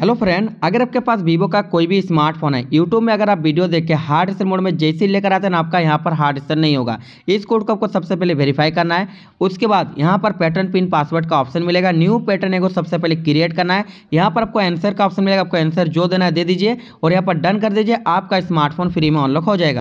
hello friend अगर आपके पास Vivo का कोई भी स्मार्टफोन है यूट्यूब में अगर आप वीडियो देख के हार्ड स्टर मोड में जैसे लेकर आते हैं आपका यहाँ पर हार्ड स्टर नहीं होगा इस कोड को आपको सबसे पहले वेरीफाई करना है उसके बाद यहाँ पर पैटर्न पिन पासवर्ड का ऑप्शन मिलेगा न्यू पैटर्न है सबसे पहले क्रिएट करना है यहाँ पर आपको आंसर का ऑप्शन मिलेगा आपको आंसर जो देना है दे दीजिए और यहाँ पर डन कर दीजिए आपका स्मार्टफोन फ्री में अनलॉक हो जाएगा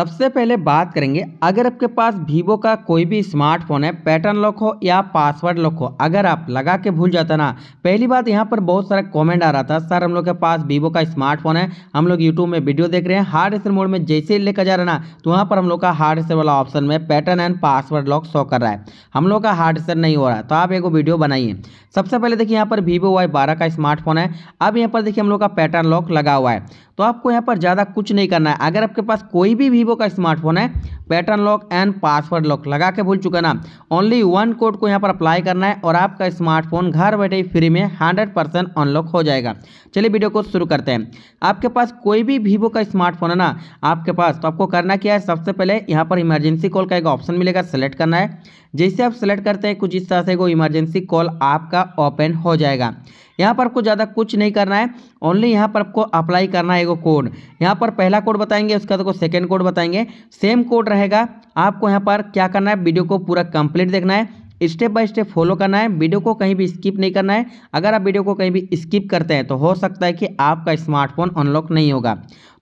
सबसे पहले बात करेंगे अगर आपके पास वीवो का कोई भी स्मार्टफोन है पैटर्न लॉक हो या पासवर्ड लॉक हो अगर आप लगा के भूल जाते ना पहली बात यहाँ पर बहुत सारा कमेंट आ रहा था सर हम लोग के पास वीवो का स्मार्टफोन है हम लोग यूट्यूब में वीडियो देख रहे हैं हार्ड एसर मोड में जैसे ही लेकर जा रहे ना तो वहाँ पर हम लोग का हार्ड एसर वाला ऑप्शन में pattern and password lock show कर रहा है हम लोग का हार्ड एसर नहीं हो रहा तो आप एक वीडियो बनाइए सबसे पहले देखिए यहाँ पर वीवो वाई बारह का स्मार्टफोन है अब यहाँ पर देखिए हम लोग का पैटर्न लॉक लगा हुआ है तो आपको यहाँ पर ज़्यादा कुछ नहीं करना है अगर आपके पास कोई भी वीवो का स्मार्टफोन है pattern lock and password lock लगा के भूल चुका ना ओनली वन कोड को यहाँ पर अप्लाई करना है और आपका स्मार्टफोन घर बैठे ही फ्री में हंड्रेड परसेंट अनलॉक हो जाएगा चलिए वीडियो को शुरू करते हैं आपके पास कोई भी वीवो का स्मार्टफोन है ना आपके पास तो आपको करना क्या है सबसे पहले यहाँ पर इमरजेंसी कॉल का एक ऑप्शन मिलेगा सेलेक्ट करना है जैसे आप सेलेक्ट करते हैं कुछ इस तरह से वो इमरजेंसी कॉल आपका ओपन हो जाएगा यहाँ पर आपको ज़्यादा कुछ नहीं करना है ओनली यहाँ पर आपको अप्लाई करना है एगो कोड यहाँ पर पहला कोड बताएंगे उसके बाद सेकेंड कोड बताएंगे सेम कोड रहेगा आपको यहाँ पर क्या करना है वीडियो को पूरा कंप्लीट देखना है स्टेप बाय स्टेप फॉलो करना है वीडियो को कहीं भी स्किप नहीं करना है अगर आप वीडियो को कहीं भी स्किप करते हैं तो हो सकता है कि आपका स्मार्टफोन अनलॉक नहीं होगा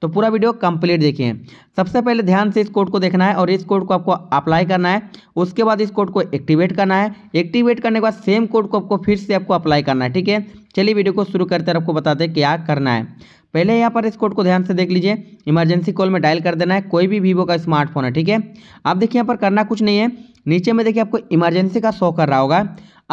तो पूरा वीडियो कंप्लीट देखिए सबसे पहले ध्यान से इस कोड को देखना है और इस कोड को आपको अप्लाई करना है उसके बाद इस कोड को एक्टिवेट करना है एक्टिवेट करने के बाद सेम कोड को आपको फिर से आपको अप्लाई करना है ठीक है चलिए वीडियो को शुरू करते हैं आपको बताते हैं क्या करना है पहले यहाँ पर इस कोड को ध्यान से देख लीजिए इमरजेंसी कॉल में डायल कर देना है कोई भी वीवो का स्मार्टफोन है ठीक है आप देखिए यहाँ पर करना कुछ नहीं है नीचे में देखिए आपको इमरजेंसी का शो कर रहा होगा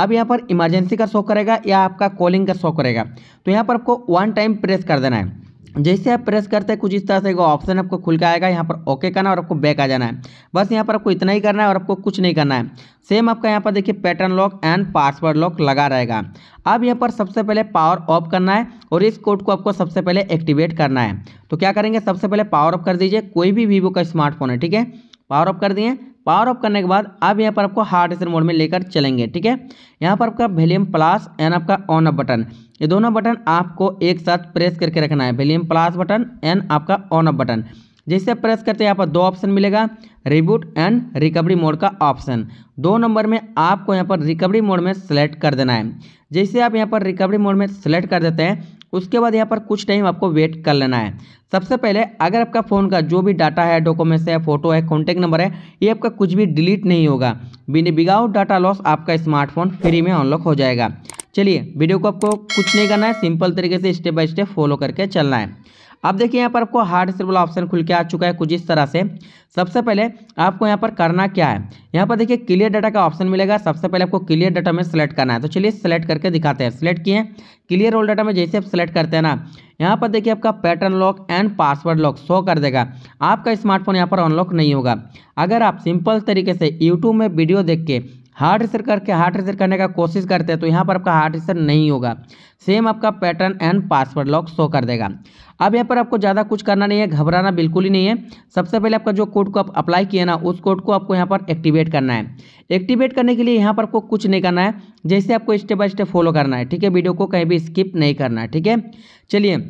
अब यहाँ पर इमरजेंसी का शो करेगा या आपका कॉलिंग का शो करेगा तो यहाँ पर आपको वन टाइम प्रेस कर देना है जैसे आप प्रेस करते हैं कुछ इस तरह से एक ऑप्शन आपको खुल के आएगा यहाँ पर ओके करना है और आपको बैक आ जाना है बस यहाँ पर आपको इतना ही करना है और आपको कुछ नहीं करना है सेम आपका यहाँ पर देखिए pattern lock and password lock लगा रहेगा अब यहाँ पर सबसे पहले पावर ऑफ करना है और इस कोड को आपको सबसे पहले एक्टिवेट करना है तो क्या करेंगे सबसे पहले पावर ऑफ कर दीजिए कोई भी वीवो का स्मार्टफोन है ठीक है पावर ऑफ कर दिए पावर ऑफ करने के बाद अब यहाँ पर आपको हार्ड रेसर मोड में लेकर चलेंगे ठीक है यहाँ पर आपका वैल्यूम प्लस एंड आपका ऑन ऑफ बटन ये दोनों बटन आपको एक साथ प्रेस करके रखना है वैल्यूम प्लस बटन एंड आपका ऑन ऑफ बटन जैसे प्रेस करते हैं यहाँ पर दो ऑप्शन मिलेगा रिबूट एंड रिकवरी मोड का ऑप्शन दो नंबर में आपको यहाँ पर रिकवरी मोड में सेलेक्ट कर देना है जैसे आप यहाँ पर रिकवरी मोड में सेलेक्ट कर देते हैं उसके बाद यहाँ पर कुछ टाइम आपको वेट कर लेना है सबसे पहले अगर आपका फ़ोन का जो भी डाटा है डॉक्यूमेंट्स है फोटो है कॉन्टैक्ट नंबर है ये आपका कुछ भी डिलीट नहीं होगा बिना डाटा लॉस आपका स्मार्टफोन फ्री में अनलॉक हो जाएगा चलिए वीडियो को आपको कुछ नहीं करना है सिंपल तरीके से स्टेप बाय स्टेप फॉलो करके चलना है अब देखिए यहाँ पर आपको हार्ड से वाला ऑप्शन खुल के आ चुका है कुछ इस तरह से सबसे पहले आपको यहाँ पर करना क्या है यहाँ पर देखिए क्लियर डाटा का ऑप्शन मिलेगा सबसे पहले आपको क्लियर डाटा में सेलेक्ट करना है तो चलिए सेलेक्ट करके दिखाते हैं सेलेक्ट किए क्लियर ओल्ड डाटा में जैसे आप सेलेक्ट करते हैं ना यहाँ पर देखिए आपका pattern lock and password lock show कर देगा आपका स्मार्टफोन यहाँ पर अनलॉक नहीं होगा अगर आप सिंपल तरीके से यूट्यूब में वीडियो देख के हार्ट रेसर करके हार्ट रेसर करने का कोशिश करते हैं तो यहाँ पर आपका हार्ट रेसर नहीं होगा सेम आपका pattern and password lock show कर देगा अब यहाँ पर आपको ज़्यादा कुछ करना नहीं है घबराना बिल्कुल ही नहीं है सबसे पहले आपका जो कोड को आप अप्लाई किए ना उस कोड को आपको यहाँ पर एक्टिवेट करना है एक्टिवेट करने के लिए यहाँ पर आपको कुछ नहीं करना है जैसे आपको स्टेप बाय स्टेप फॉलो करना है ठीक है वीडियो को कहीं भी स्किप नहीं करना है ठीक है चलिए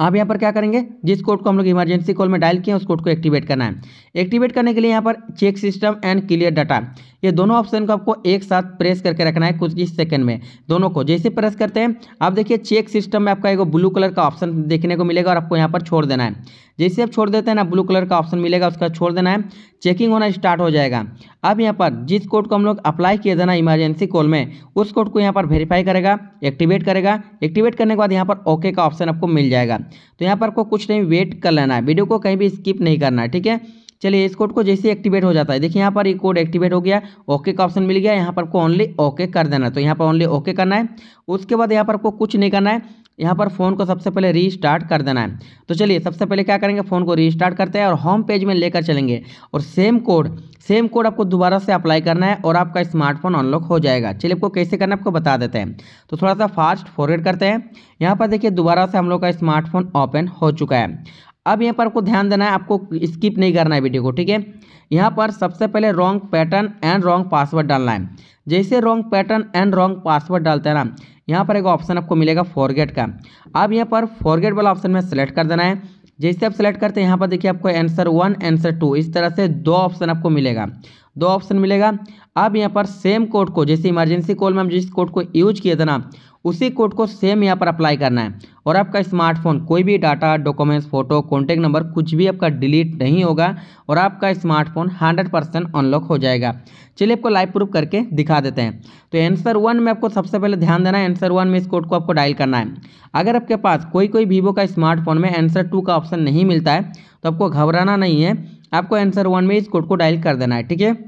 आप यहाँ पर क्या करेंगे जिस कोड को हम लोग इमरजेंसी कॉल में डायल किए हैं उस कोड को एक्टिवेट करना है एक्टिवेट करने के लिए यहाँ पर check system and clear data ये दोनों ऑप्शन को आपको एक साथ प्रेस करके रखना है कुछ ही सेकंड में दोनों को जैसे प्रेस करते हैं आप देखिए चेक सिस्टम में आपका एक ब्लू कलर का ऑप्शन देखने को मिलेगा और आपको यहाँ पर छोड़ देना है जैसे आप छोड़ देते हैं ना ब्लू कलर का ऑप्शन मिलेगा उसका छोड़ देना है चेकिंग होना स्टार्ट हो जाएगा अब यहाँ पर जिस कोड को हम लोग अप्लाई किए देना इमरजेंसी कॉल में उस कोड को यहाँ पर वेरीफाई करेगा एक्टिवेट करेगा एक्टिवेट करने के बाद यहाँ पर ओके का ऑप्शन आपको मिल जाएगा तो यहाँ पर आपको कुछ नहीं वेट कर लेना है वीडियो को कहीं भी स्किप नहीं करना है ठीक है चलिए इस कोड को जैसे एक्टिवेट हो जाता है देखिए यहाँ पर ये कोड एक्टिवेट हो गया ओके का ऑप्शन मिल गया यहाँ पर आपको ओनली ओके कर देना है तो यहाँ पर ओनली ओके करना है उसके बाद यहाँ पर आपको कुछ नहीं करना है यहाँ पर फ़ोन को सबसे पहले रीस्टार्ट कर देना है तो चलिए सबसे पहले क्या करेंगे फ़ोन को रीस्टार्ट करते हैं और होम पेज में लेकर चलेंगे और सेम कोड सेम कोड आपको दोबारा से अप्लाई करना है और आपका स्मार्टफोन अनलॉक हो जाएगा चलिए आपको कैसे करना है आपको बता देते हैं तो थोड़ा सा फास्ट फॉरवर्ड करते हैं यहाँ पर देखिए दोबारा से हम लोग का स्मार्टफोन ओपन हो चुका है अब यहाँ पर आपको ध्यान देना है आपको स्किप नहीं करना है वीडियो को ठीक है यहाँ पर सबसे पहले wrong pattern and wrong password डालना है जैसे wrong pattern and wrong password डालते हैं ना यहाँ पर एक ऑप्शन आपको मिलेगा फॉरगेट का अब यहाँ पर फॉरगेट वाला ऑप्शन में सेलेक्ट कर देना है जैसे आप सेलेक्ट करते हैं यहाँ पर देखिए आपको आंसर वन आंसर टू इस तरह से दो ऑप्शन आपको मिलेगा दो ऑप्शन मिलेगा अब यहाँ पर सेम कोड को जैसे इमरजेंसी कॉल में हम जिस कोड को यूज किए थे ना उसी कोड को सेम यहाँ पर अप्लाई करना है और आपका स्मार्टफोन कोई भी data documents photo contact number कुछ भी आपका डिलीट नहीं होगा और आपका स्मार्टफोन 100 परसेंट अनलॉक हो जाएगा चलिए आपको लाइव प्रूफ करके दिखा देते हैं तो एंसर वन में आपको सबसे पहले ध्यान देना है एंसर वन में इस कोड को आपको डायल करना है अगर आपके पास कोई कोई वीवो का स्मार्टफोन में एंसर टू का ऑप्शन नहीं मिलता है तो आपको घबराना नहीं है आपको एंसर वन में इस कोड को डायल कर देना है ठीक है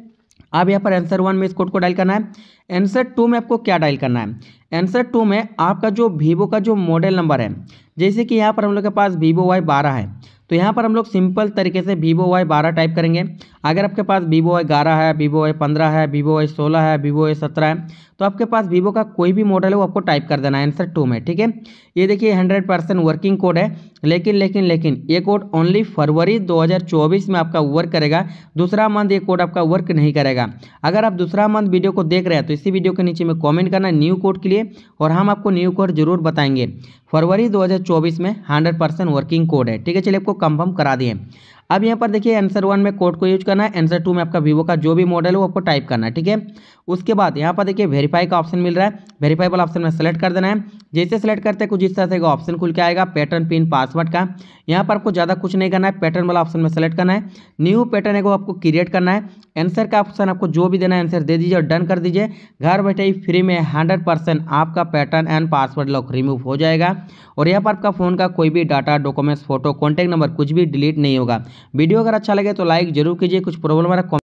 अब यहाँ पर आंसर वन में इस कोड को डायल करना है आंसर टू में आपको क्या डायल करना है आंसर टू में आपका जो वीवो का जो मॉडल नंबर है जैसे कि यहाँ पर हम लोग के पास वीवो वाई बारह है तो यहाँ पर हम लोग सिंपल तरीके से वीवो वाई बारह टाइप करेंगे अगर आपके पास वीवो है ग्यारह है वीवो है पंद्रह है वीवो है सोलह है वीवो है सत्रह है तो आपके पास वीवो का कोई भी मॉडल है वो आपको टाइप कर देना है आंसर टू में ठीक है ये देखिए हंड्रेड परसेंट वर्किंग कोड है लेकिन लेकिन लेकिन ये कोड ओनली फरवरी 2024 में आपका वर्क करेगा दूसरा मंथ ये कोड आपका वर्क नहीं करेगा अगर आप दूसरा मंथ वीडियो को देख रहे हैं तो इसी वीडियो के नीचे में कॉमेंट करना न्यू कोड के लिए और हम आपको न्यू कोड जरूर बताएंगे फरवरी 2024 में 100 परसेंट वर्किंग कोड है ठीक है चलिए आपको कंफर्म करा दिए अब यहाँ पर देखिए आंसर वन में कोड को यूज करना है आंसर टू में आपका वीवो का जो भी मॉडल है वो आपको टाइप करना है ठीक है उसके बाद यहाँ पर देखिए वेरीफाई का ऑप्शन मिल रहा है वेरीफाई वाला ऑप्शन में सेलेक्ट कर देना है जैसे सेलेक्ट करते हैं कुछ इस तरह से ऑप्शन खुल के आएगा पैटर्न पिन पासवर्ड का यहाँ पर आपको ज़्यादा कुछ नहीं करना है पैटर्न वाला ऑप्शन में सेलेक्ट करना है न्यू पैटर्न है वो आपको क्रिएट करना है आंसर का ऑप्शन आपको जो भी देना है आंसर दे दीजिए और डन कर दीजिए घर बैठे ही फ्री में हंड्रेड परसेंट आपका pattern and password lock remove हो जाएगा और यहाँ पर आपका फ़ोन का कोई भी data documents photo contact number कुछ भी डिलीट नहीं होगा वीडियो अगर अच्छा लगे तो लाइक जरूर कीजिए कुछ प्रॉब्लम है